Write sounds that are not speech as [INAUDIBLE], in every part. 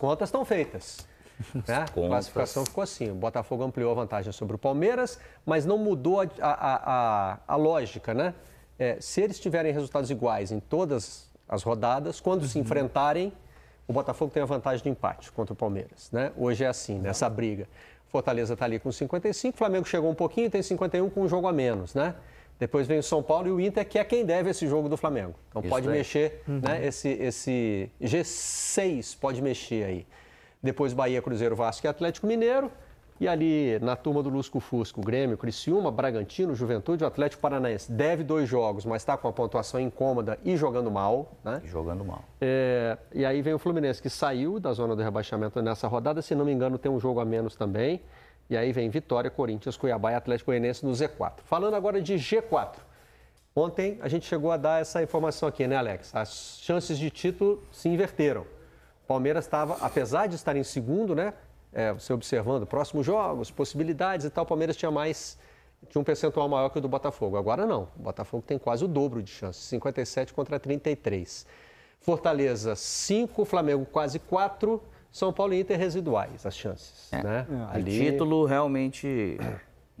contas estão feitas. [LAUGHS] Né? A classificação ficou assim. O Botafogo ampliou a vantagem sobre o Palmeiras, mas não mudou a, a, a, a lógica, né? É, se eles tiverem resultados iguais em todas as rodadas, quando uhum. se enfrentarem, o Botafogo tem a vantagem do empate contra o Palmeiras. Né? Hoje é assim, nessa né? briga. Fortaleza está ali com 55, Flamengo chegou um pouquinho, tem 51 com um jogo a menos, né? Depois vem o São Paulo e o Inter, que é quem deve esse jogo do Flamengo. Então Isso pode daí. mexer, uhum. né? Esse, esse G6 pode mexer aí. Depois Bahia, Cruzeiro, Vasco e Atlético Mineiro. E ali na turma do Lusco Fusco, Grêmio, Criciúma, Bragantino, Juventude, o Atlético Paranaense deve dois jogos, mas está com a pontuação incômoda e jogando mal. Né? jogando mal. É, e aí vem o Fluminense, que saiu da zona do rebaixamento nessa rodada. Se não me engano, tem um jogo a menos também. E aí vem Vitória, Corinthians, Cuiabá e Atlético Goianiense no Z4. Falando agora de G4. Ontem a gente chegou a dar essa informação aqui, né, Alex? As chances de título se inverteram. O Palmeiras estava, apesar de estar em segundo, né? É, você observando próximos jogos, possibilidades e tal, o Palmeiras tinha mais. tinha um percentual maior que o do Botafogo. Agora não. O Botafogo tem quase o dobro de chances, 57 contra 33. Fortaleza, 5, Flamengo quase 4. São Paulo e Inter residuais, as chances. É. Né? É. Ali... O título realmente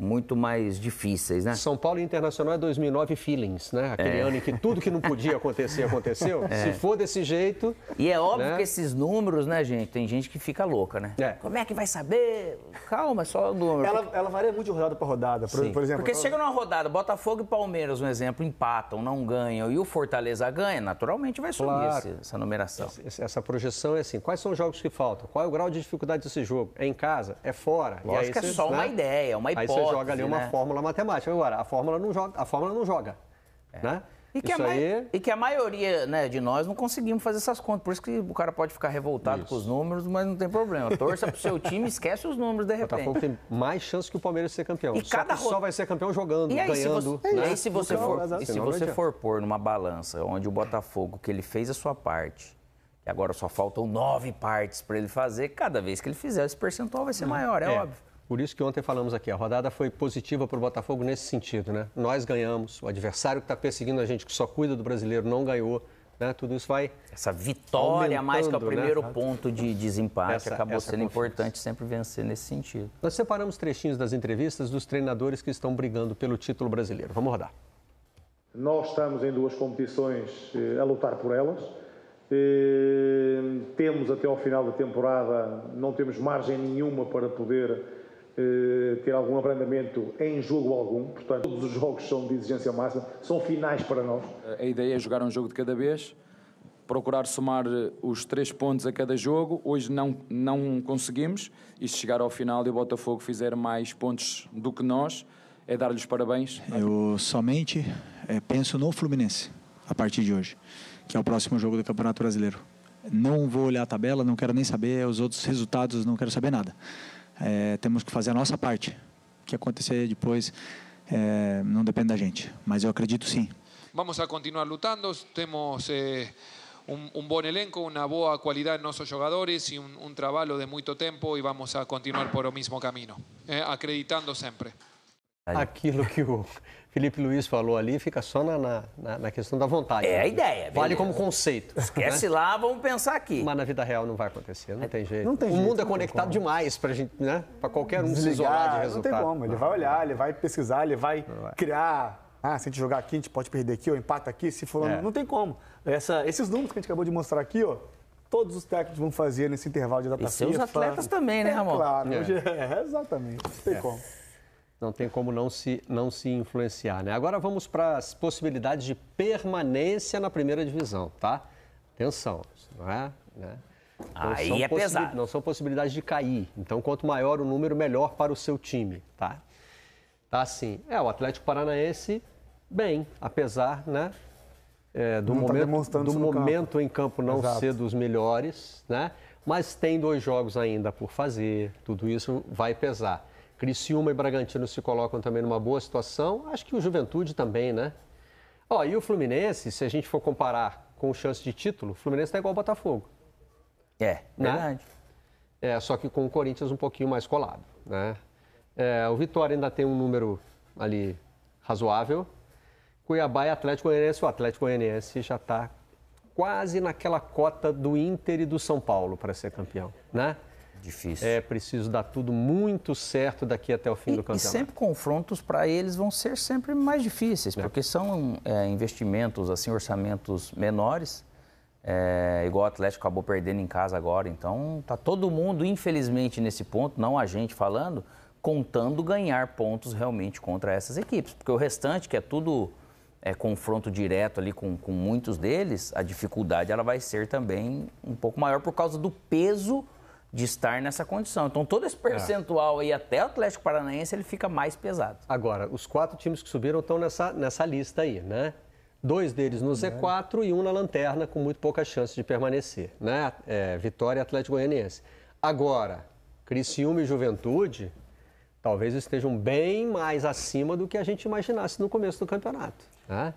muito mais difíceis, né? São Paulo Internacional é 2009 feelings, né? Aquele é. ano em que tudo que não podia acontecer aconteceu. [LAUGHS] É. Se for desse jeito, e é óbvio né? que esses números, né, gente? Tem gente que fica louca, né? É. Como é que vai saber? Calma, é só o número. Ela, porque... ela varia muito de rodada para rodada, por, por, exemplo. Porque chega numa rodada, Botafogo e Palmeiras, um exemplo, empatam, não ganham e o Fortaleza ganha, naturalmente vai subir claro. esse, essa numeração. Essa, essa, projeção é assim. Quais são os jogos que faltam? Qual é o grau de dificuldade desse jogo? É em casa? É fora? Lógico e que é só né? uma ideia, uma hipótese hipótese, joga ali uma né? fórmula matemática. Agora, a fórmula não joga. A fórmula não joga é. né? E que, aí... e que, a maioria né, de nós não conseguimos fazer essas contas. Por isso que o cara pode ficar revoltado isso. com os números, mas não tem problema. Torça pro seu [LAUGHS] time, esquece os números de repente. Botafogo tem mais chance que o Palmeiras ser campeão. E só, cada só vai ser campeão jogando, e aí, ganhando. Se você, é né? E se você, então, for, e se você for pôr numa balança onde o Botafogo, que ele fez a sua parte, e agora só faltam nove partes para ele fazer, cada vez que ele fizer, esse percentual vai ser maior, é, é. óbvio. Por isso que ontem falamos aqui, a rodada foi positiva para o Botafogo nesse sentido, né? Nós ganhamos, o adversário que está perseguindo a gente, que só cuida do brasileiro, não ganhou. Né? Tudo isso vai. Essa vitória, mais que é o né? primeiro né? ponto de desempate, essa, acabou essa sendo importante sempre vencer nesse sentido. Nós separamos trechinhos das entrevistas dos treinadores que estão brigando pelo título brasileiro. Vamos rodar. Nós estamos em duas competições eh, a lutar por elas. Eh, temos até ao final da temporada, não temos margem nenhuma para poder eh, ter algum abrandamento em jogo algum, portanto, todos os jogos são de exigência máxima, são finais para nós. A ideia é jogar um jogo de cada vez, procurar somar eh, os três pontos a cada jogo. Hoje não, não conseguimos, e se chegar ao final e o Botafogo fizer mais pontos do que nós, é dar-lhes parabéns. Eu somente eh, penso no Fluminense a partir de hoje, que é o próximo jogo do Campeonato Brasileiro. Não vou olhar a tabela, não quero nem saber os outros resultados, não quero saber nada é, temos que fazer a nossa parte. O que acontecer depois é, não depende da gente, mas eu acredito sim. Vamos a continuar lutando, temos é, um bom elenco, uma boa qualidade em nossos jogadores e um, un de muito tempo e vamos a continuar por o mesmo caminho eh, acreditando sempre Aquilo que o Felipe Luiz falou ali fica só na, na, na questão da vontade. É a ideia. Vale como conceito. Esquece né? lá, vamos pensar aqui. Mas na vida real não vai acontecer, não é, tem jeito. Não tem o jeito, mundo é conectado como. demais para gente, né? Para qualquer um Desligar, se isolar de resultado. Não tem como. Ele vai olhar, ele vai pesquisar, ele vai, vai. criar. Ah, se a gente jogar aqui, a gente pode perder aqui, ou empata aqui, se for. É. Não tem como. Essa, esses números que a gente acabou de mostrar aqui, ó, todos os técnicos vão fazer nesse intervalo de adaptação. E seus atletas também, né, é, Ramon? É, claro, é. é, [LAUGHS] exatamente. Não tem é. como não tem como não se, não se influenciar. Né? Agora vamos para as possibilidades de permanência na primeira divisão, tá? Atenção, não é? Né? Então, Aí é pesado. Não são possibilidades de cair. Então, quanto maior o número, melhor para o seu time, tá? Tá assim. É, o Atlético Paranaense, bem, apesar, né? É, do não tá momento, tá do momento campo. em campo não Exato. ser dos melhores, né? Mas tem dois jogos ainda por fazer, tudo isso vai pesar. Criciúma e Bragantino se colocam também numa boa situação. Acho que o Juventude também, né? Ó, e o Fluminense, se a gente for comparar com chance de título, o Fluminense tá igual ao Botafogo. É, né? verdade. É, só que com o Corinthians um pouquinho mais colado, né? É, o Vitória ainda tem um número ali razoável. Cuiabá e Atlético Goianiense. O Atlético Goianiense já está quase naquela cota do Inter e do São Paulo para ser campeão, né? Difícil. É preciso dar tudo muito certo daqui até o fim e, do campeonato. E sempre confrontos para eles vão ser sempre mais difíceis, é. porque são é, investimentos, assim, orçamentos menores. É, igual o Atlético acabou perdendo em casa agora, então tá todo mundo, infelizmente, nesse ponto, não a gente falando, contando ganhar pontos realmente contra essas equipes. Porque o restante, que é tudo é, confronto direto ali com, com muitos deles, a dificuldade ela vai ser também um pouco maior por causa do peso de estar nessa condição. Então todo esse é. percentual é. aí até o Atlético Paranaense ele fica mais pesado. Agora, os quatro times que subiram estão nessa, nessa lista aí, né? Dois deles no é. Z4 e um na lanterna, com muito pouca chance de permanecer, né? É, Vitória e Atlético Goianiense. Agora, Criciúma e Juventude talvez estejam bem mais acima do que a gente imaginasse no começo do campeonato. Né?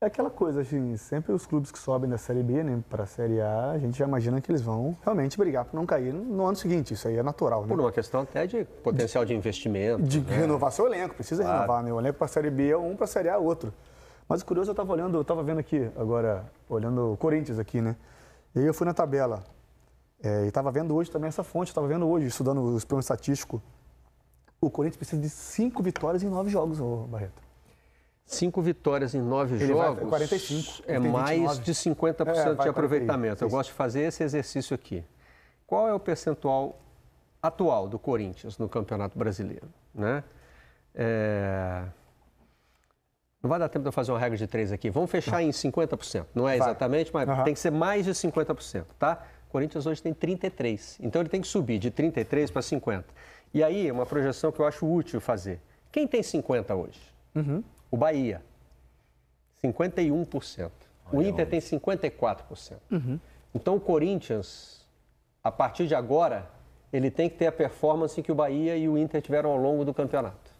É aquela coisa, assim, sempre os clubes que sobem da Série B né, para a Série A, a gente já imagina que eles vão realmente brigar para não cair no ano seguinte. Isso aí é natural, né? Por uma questão até de potencial de, de investimento. De né? renovar seu elenco, precisa claro. renovar, né? O elenco para a Série B é um, para a Série A é outro. Mas o curioso, eu estava olhando, eu estava vendo aqui agora, olhando o Corinthians aqui, né? E aí eu fui na tabela. É, e estava vendo hoje também essa fonte, estava vendo hoje, estudando os planos estatísticos. O Corinthians precisa de cinco vitórias em nove jogos, ô Barreto. Cinco vitórias em nove ele jogos. É é, vai, 45. É mais 29. de 50% é, de aproveitamento. Eu gosto de fazer esse exercício aqui. Qual é o percentual atual do Corinthians no Campeonato Brasileiro? Né? É... Não vai dar tempo de eu fazer uma regra de três aqui. Vamos fechar em 50%. Não é exatamente, mas uhum. tem que ser mais de 50%, tá? O Corinthians hoje tem 33. Então ele tem que subir de 33 para 50. E aí, uma projeção que eu acho útil fazer. Quem tem 50 hoje? Uhum. O Bahia, 51%. Olha o Inter onde? tem 54%. Uhum. Então o Corinthians, a partir de agora, ele tem que ter a performance que o Bahia e o Inter tiveram ao longo do campeonato.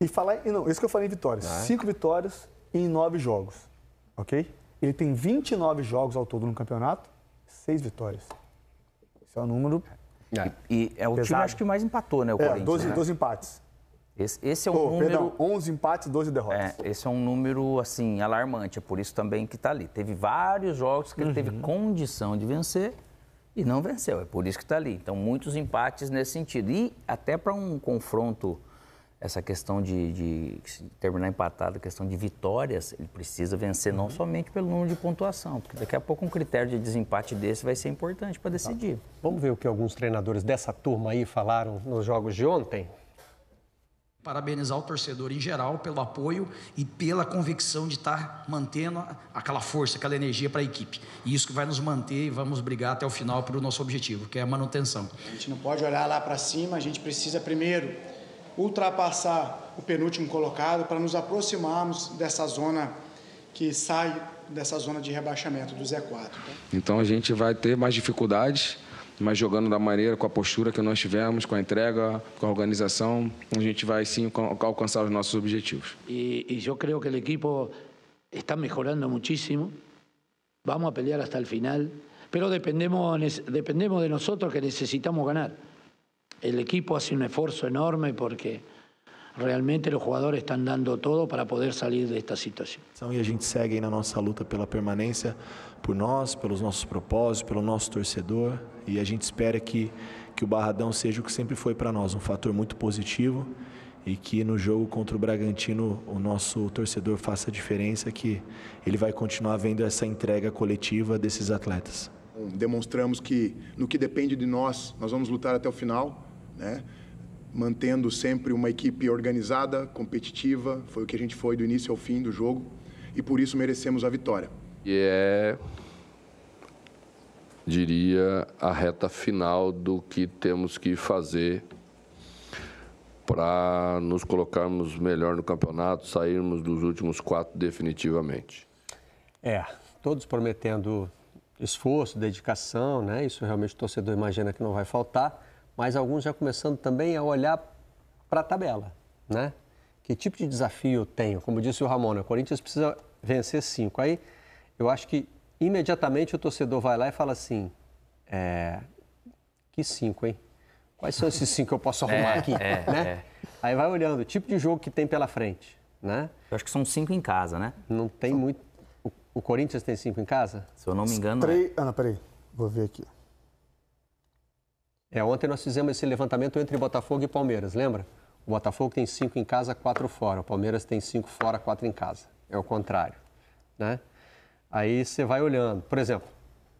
E falar, não, isso que eu falei em vitórias. É? Cinco vitórias em nove jogos, ok? Ele tem 29 jogos ao todo no campeonato, seis vitórias. Esse é o número... É. E, e, é o Pesado. time, acho que mais empatou, né, o é, Corinthians. 12, né? 12 empates. Esse, esse é um número. Perdão, 11 empates, 12 derrotas. É, esse é um número, assim, alarmante. É por isso também que está ali. Teve vários jogos que uhum. ele teve uhum. condição de vencer e não venceu. É por isso que está ali. Então, muitos empates nesse sentido. E até para um confronto, essa questão de, de terminar empatado, a questão de vitórias, ele precisa vencer uhum. não somente pelo número de pontuação, porque daqui a pouco um critério de desempate desse vai ser importante para decidir. Tá. Vamos ver o que alguns treinadores dessa turma aí falaram nos jogos de ontem? Parabenizar o torcedor em geral pelo apoio e pela convicção de estar tá mantendo aquela força, aquela energia para a equipe. E isso que vai nos manter e vamos brigar até o final pelo nosso objetivo, que é a manutenção. A gente não pode olhar lá para cima, a gente precisa primeiro ultrapassar o penúltimo colocado para nos aproximarmos dessa zona que sai dessa zona de rebaixamento do Z4. Tá? Então a gente vai ter mais dificuldades mas jogando da maneira, com a postura que nós tivemos, com a entrega, com a organização, a gente vai sim alcançar os nossos objetivos. E eu creio que o equipo está melhorando muitíssimo. Vamos a pelear até o final, mas dependemos, dependemos de nós que necessitamos ganhar. O equipo faz um esforço enorme porque realmente os jogadores estão dando todo para poder sair desta situação. Então, e a gente segue na nossa luta pela permanência, por nós, pelos nossos propósitos, pelo nosso torcedor, e a gente espera que, que o Barradão seja o que sempre foi para nós, um fator muito positivo, e que no jogo contra o Bragantino o nosso torcedor faça a diferença, que ele vai continuar vendo essa entrega coletiva desses atletas. Demonstramos que no que depende de nós, nós vamos lutar até o final, né? mantendo sempre uma equipe organizada, competitiva, foi o que a gente foi do início ao fim do jogo e por isso merecemos a vitória. E é, diria, a reta final do que temos que fazer para nos colocarmos melhor no campeonato, sairmos dos últimos quatro definitivamente. É, todos prometendo esforço, dedicação, né? Isso realmente o torcedor imagina que não vai faltar mas alguns já começando também a olhar para a tabela, né? Que tipo de desafio eu tenho? Como disse o Ramon, o né? Corinthians precisa vencer cinco. Aí eu acho que imediatamente o torcedor vai lá e fala assim: é, que cinco, hein? Quais são esses cinco que eu posso [LAUGHS] arrumar é, aqui? É, né? É. Aí vai olhando o tipo de jogo que tem pela frente, né? Eu acho que são cinco em casa, né? Não tem são... muito. O, o, Corinthians tem cinco em casa? Se eu não me engano. Três. É. Ana, ah, peraí. Vou ver aqui. É, ontem nós fizemos esse levantamento entre Botafogo e Palmeiras, lembra? O Botafogo tem cinco em casa, quatro fora. O Palmeiras tem cinco fora, quatro em casa. É o contrário, né? Aí você vai olhando. Por exemplo,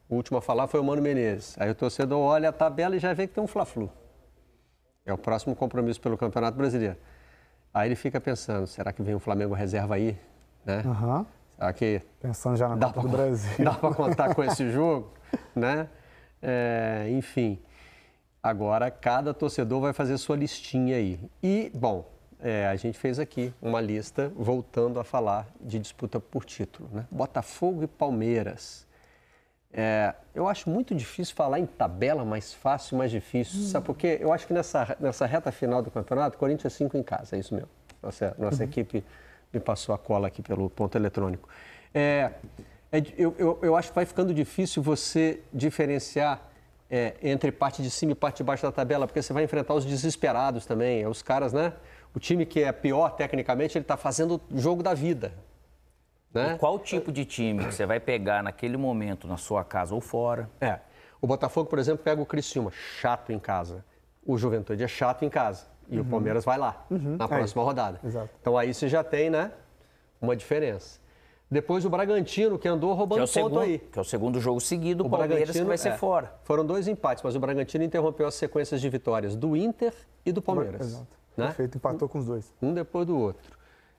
o último a falar foi o Mano Menezes. Aí o torcedor olha a tabela e já vê que tem um Fla-Flu. É o próximo compromisso pelo Campeonato Brasileiro. Aí ele fica pensando, será que vem o Flamengo reserva aí? Né? Uhum. Será que... Pensando já na Copa do Brasil. [LAUGHS] Dá para contar com esse jogo, né? É, enfim... Agora, cada torcedor vai fazer sua listinha aí. E, bom, é, a gente fez aqui uma lista voltando a falar de disputa por título. Né? Botafogo e Palmeiras. É, eu acho muito difícil falar em tabela mais fácil, mais difícil. Hum. Sabe por quê? Eu acho que nessa, nessa reta final do campeonato, Corinthians é 5 em casa, é isso mesmo. Nossa, nossa uhum. equipe me passou a cola aqui pelo ponto eletrônico. É, é eu, eu, eu acho que vai ficando difícil você diferenciar é, entre parte de cima e parte de baixo da tabela, porque você vai enfrentar os desesperados também. É os caras, né? O time que é pior tecnicamente, ele está fazendo o jogo da vida. Né? qual tipo de time que você vai pegar naquele momento, na sua casa ou fora? É. O Botafogo, por exemplo, pega o Criciúma, chato em casa. O Juventude é chato em casa. E uhum. o Palmeiras vai lá, uhum. na é próxima é. rodada. Exato. Então aí você já tem, né? Uma diferença. Depois o Bragantino, que andou roubando que é segundo, ponto aí. Que é o segundo jogo seguido, o Palmeiras que vai ser é, fora. Foram dois empates, mas o Bragantino interrompeu as sequências de vitórias do Inter e do Palmeiras. Exato. Né? Perfeito, empatou com os dois. Um depois do outro.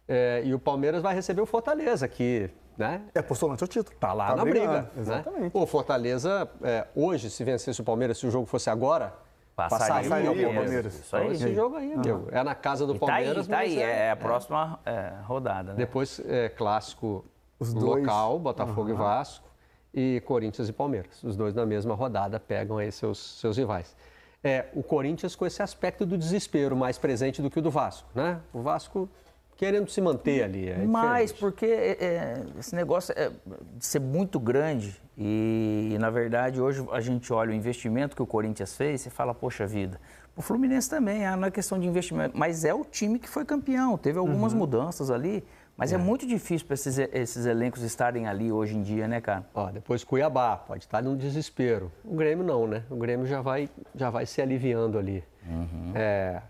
É, e o Palmeiras vai receber o Fortaleza, que né? É postulante ao título. Tá lá tá na brigando. briga. Né? Exatamente. Né? O Fortaleza, é, hoje, se vencesse o Palmeiras, se o jogo fosse agora, passaria, passaria o Palmeiras. Isso aí. esse jogo aí, meu. Ah. É na casa do e tá Palmeiras. Tá aí, tá aí. É, é a é. próxima é, rodada. Né? Depois, é, clássico os no dois... local, Botafogo uhum. e Vasco, e Corinthians e Palmeiras. Os dois na mesma rodada pegam aí seus, seus rivais. É, o Corinthians com esse aspecto do desespero mais presente do que o do Vasco, né? O Vasco querendo se manter ali. É Mas porque é, é, esse negócio é de ser muito grande e, na verdade, hoje a gente olha o investimento que o Corinthians fez e fala, poxa vida. O Fluminense também, ah, não é questão de investimento, mas é o time que foi campeão. Teve algumas uhum. mudanças ali, mas é, é muito difícil para esses, esses elencos estarem ali hoje em dia, né, cara? Ó, depois Cuiabá, pode estar num desespero. O Grêmio não, né? O Grêmio já vai, já vai se aliviando ali. Uhum. É,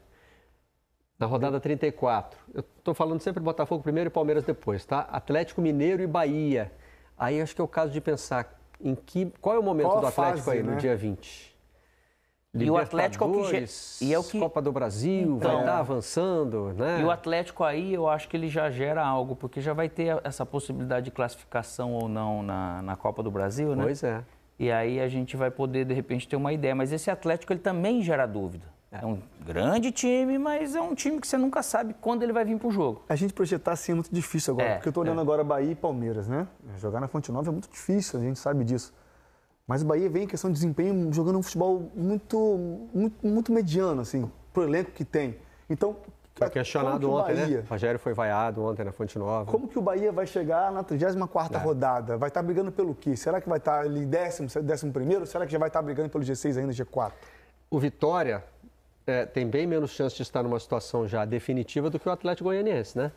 na rodada 34. Eu estou falando sempre Botafogo primeiro e Palmeiras depois, tá? Atlético Mineiro e Bahia. Aí acho que é o caso de pensar em que qual é o momento qual do Atlético fase, aí né? no dia 20. E o Atlético é o que e é o que... Copa do Brasil, então, vai estar tá avançando, né? E o Atlético aí, eu acho que ele já gera algo, porque já vai ter essa possibilidade de classificação ou não na, na Copa do Brasil, né? Pois é. E aí a gente vai poder, de repente, ter uma ideia. Mas esse Atlético, ele também gera dúvida. É, é um grande time, mas é um time que você nunca sabe quando ele vai vir para o jogo. A gente projetar assim é muito difícil agora, é, porque eu estou olhando é. agora Bahia e Palmeiras, né? Jogar na Fonte Nova é muito difícil, a gente sabe disso. Mas o Bahia vem em questão de desempenho jogando um futebol muito, muito, muito mediano, assim, pro elenco que tem. Então. Foi questionado que ontem, né? Bahia... né? O Rogério foi vaiado ontem na Fonte Nova. Como que o Bahia vai chegar na 34 é. rodada? Vai estar tá brigando pelo quê? Será que vai estar tá ali décimo, décimo primeiro? Será que já vai estar tá brigando pelo G6 ainda, G4? O Vitória é, tem bem menos chance de estar numa situação já definitiva do que o Atlético Goianiense, né?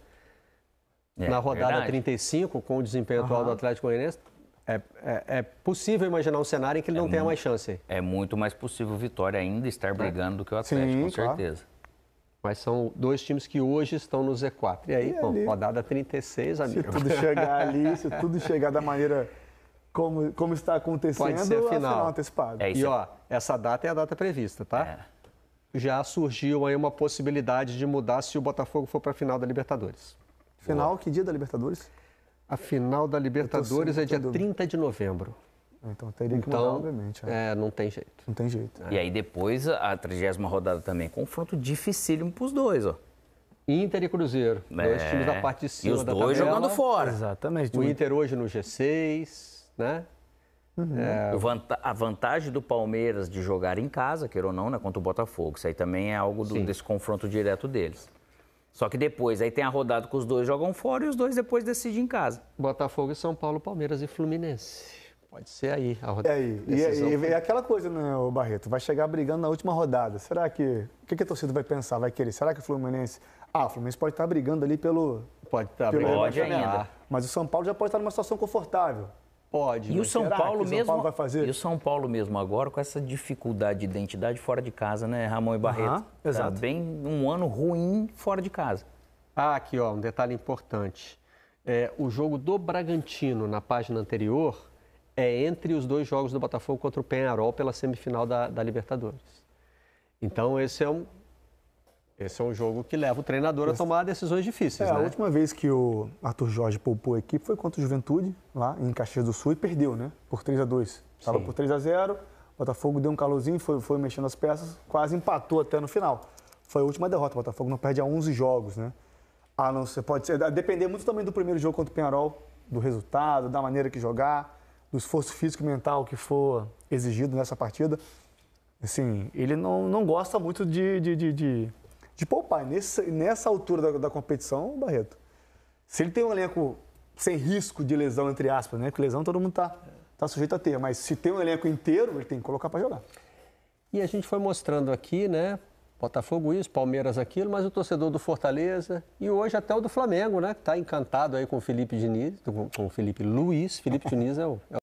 É, na rodada verdade. 35, com o desempenho atual do Atlético Goianiense, é, é, é, possível imaginar um cenário em que ele é não muito, tenha mais chance. É muito mais possível Vitória ainda estar é. brigando do que o Atlético, Sim, com certeza. Mas são dois times que hoje estão no Z4. E aí, e rodada 36, amigo. Se tudo chegar [LAUGHS] ali, se tudo chegar da maneira como, como está acontecendo, Pode ser é a final, final antecipada. É e ó, essa data é a data prevista, tá? Já surgiu aí uma possibilidade de mudar se o Botafogo for para a final da Libertadores. Final, Boa. que dia da Libertadores? A final da Libertadores é dia 30 de novembro. Ah, então teria que então, mudar, obviamente. É. é. não tem jeito. Não tem jeito. É. E aí depois a 30 rodada também. É confronto dificílimo os dois, ó. Inter e Cruzeiro. É. Dois times da parte de cima. E os dois tabela. jogando fora. Exatamente. O Inter hoje no G6, né? Uhum. É... A vantagem do Palmeiras de jogar em casa, queira ou não, né, contra o Botafogo. Isso aí também é algo do, desse confronto direto deles. Só que depois, aí tem a rodada que os dois jogam fora e os dois depois decidem em casa. Botafogo e São Paulo, Palmeiras e Fluminense. Pode ser aí a rodada. É aí. Decisão, e, e, e, aquela coisa, né, o Barreto? Vai chegar brigando na última rodada. Será que. O que, que a torcida vai pensar? Vai querer? Será que o Fluminense. Ah, o Fluminense pode estar brigando ali pelo. Pode estar pelo brigando. Pode ainda. Mas o São Paulo já pode estar numa situação confortável. Pode. E o São Paulo mesmo. Paulo vai fazer? E o São Paulo mesmo agora com essa dificuldade de identidade fora de casa, né, Ramon e Barreto? Uhum, tá exato. bem um ano ruim fora de casa. Ah, aqui ó, um detalhe importante. É, o jogo do Bragantino na página anterior é entre os dois jogos do Botafogo contra o Penharol pela semifinal da, da Libertadores. Então esse é um esse é um jogo que leva o treinador a tomar decisões difíceis. É, né? A última vez que o Arthur Jorge poupou a equipe foi contra o Juventude, lá em Caxias do Sul, e perdeu, né? Por 3 a 2 Estava por 3 a 0 Botafogo deu um calorzinho, foi, foi mexendo as peças, quase empatou até no final. Foi a última derrota. O Botafogo não perde a 11 jogos, né? Ah, não, você pode ser. Depender muito também do primeiro jogo contra o Penharol, do resultado, da maneira que jogar, do esforço físico e mental que for exigido nessa partida. Assim, ele não, não gosta muito de, de, de, de de poupar. nessa nessa altura da, da competição, Barreto, se ele tem um elenco sem risco de lesão, entre aspas, né? Porque lesão todo mundo tá, tá sujeito a ter, mas se tem um elenco inteiro, ele tem que colocar para jogar. E a gente foi mostrando aqui, né? Botafogo isso, Palmeiras aquilo, mas o torcedor do Fortaleza e hoje até o do Flamengo, né? Que está encantado aí com o Felipe Diniz, com o Felipe Luiz. Felipe [LAUGHS] Diniz é o, é